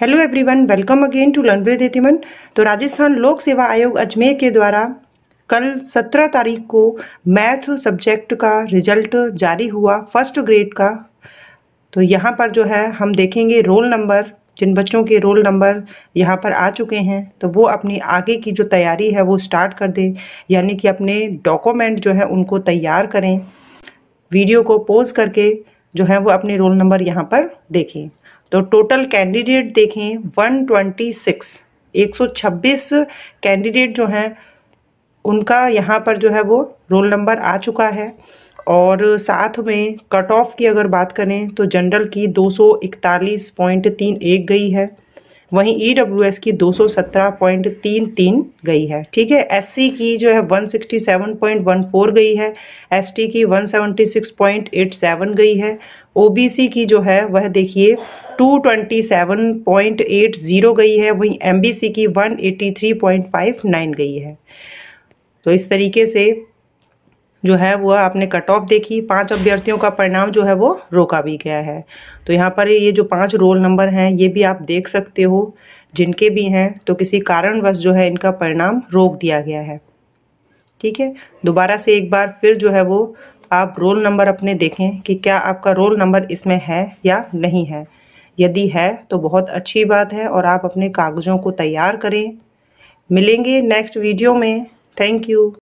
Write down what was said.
hello everyone welcome again to learn with यतिमन तो राजस्थान लोक सेवा आयोग अजमेर के द्वारा कल 17 तारीख को मैथ सब्जेक्ट का रिजल्ट जारी हुआ फर्स्ट ग्रेड का तो यहाँ पर जो है हम देखेंगे रोल नंबर जिन बच्चों के रोल नंबर यहाँ पर आ चुके हैं तो वो अपनी आगे की जो तैयारी है वो स्टार्ट कर दें यानी कि अपने डॉक्यूमेंट जो है उनको तैयार करें वीडियो को पोज करके जो है वो अपने रोल नंबर यहाँ पर देखें तो टोटल कैंडिडेट देखें 126 126 कैंडिडेट जो हैं उनका यहाँ पर जो है वो रोल नंबर आ चुका है और साथ में कट ऑफ की अगर बात करें तो जनरल की 241.31 गई है वहीं ई e की 217.33 गई है ठीक है एस की जो है 167.14 गई है एस की 176.87 गई है ओ की जो है वह देखिए 227.80 गई है वहीं एम की 183.59 गई है तो इस तरीके से जो है वो आपने कट ऑफ देखी पांच अभ्यर्थियों का परिणाम जो है वो रोका भी गया है तो यहाँ पर ये जो पांच रोल नंबर हैं ये भी आप देख सकते हो जिनके भी हैं तो किसी कारणवश जो है इनका परिणाम रोक दिया गया है ठीक है दोबारा से एक बार फिर जो है वो आप रोल नंबर अपने देखें कि क्या आपका रोल नंबर इसमें है या नहीं है यदि है तो बहुत अच्छी बात है और आप अपने कागज़ों को तैयार करें मिलेंगे नेक्स्ट वीडियो में थैंक यू